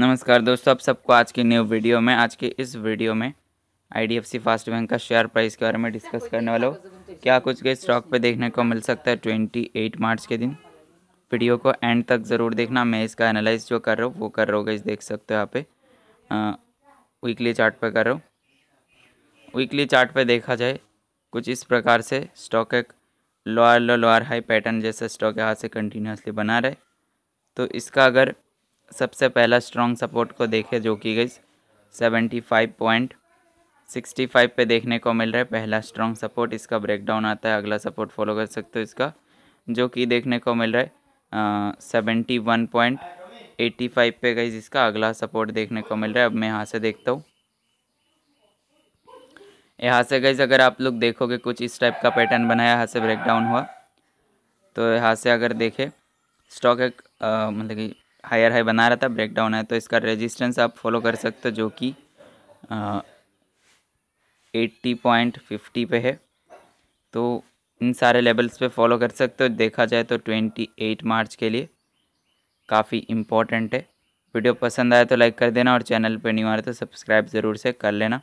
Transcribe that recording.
नमस्कार दोस्तों आप सबको आज की न्यू वीडियो में आज की इस वीडियो में आई फास्ट बैंक का शेयर प्राइस के बारे में डिस्कस करने वाला हूँ क्या कुछ के स्टॉक पे देखने को मिल सकता है ट्वेंटी एट मार्च के दिन वीडियो को एंड तक ज़रूर देखना मैं इसका एनालाइज जो कर रहा हूँ वो कर रहा होगा इस देख सकते हो यहाँ पे वीकली चार्ट पे कर रहा हूँ वीकली चार्ट पे देखा जाए कुछ इस प्रकार से स्टॉक एक lower low lower high pattern जैसा स्टॉक यहाँ से कंटिन्यूसली बना रहे तो इसका अगर सबसे पहला स्ट्रॉन्ग सपोर्ट को देखें जो कि गई seventy five point sixty five पर देखने को मिल रहा है पहला स्ट्रॉन्ग सपोर्ट इसका ब्रेकडाउन आता है अगला सपोर्ट फॉलो कर सकते हो इसका जो कि देखने को मिल रहा है seventy one point eighty five पर गई जिसका अगला सपोर्ट देखने को मिल रहा है अब मैं यहाँ से देखता हूँ यहाँ से गई अगर आप लोग देखोगे कुछ इस टाइप का पैटर्न बनाया यहाँ से ब्रेकडाउन हुआ तो यहाँ से अगर देखें स्टॉक एक मतलब कि हायर हाई बना रहा था ब्रेक डाउन है तो इसका रेजिस्टेंस आप फॉलो कर सकते हो जो कि एट्टी पॉइंट फिफ्टी पे है तो इन सारे लेवल्स पे फॉलो कर सकते हो देखा जाए तो ट्वेंटी एट मार्च के लिए काफ़ी इम्पॉर्टेंट है वीडियो पसंद आए तो लाइक कर देना और चैनल पर नहीं आ रहे तो सब्सक्राइब ज़रूर से कर लेना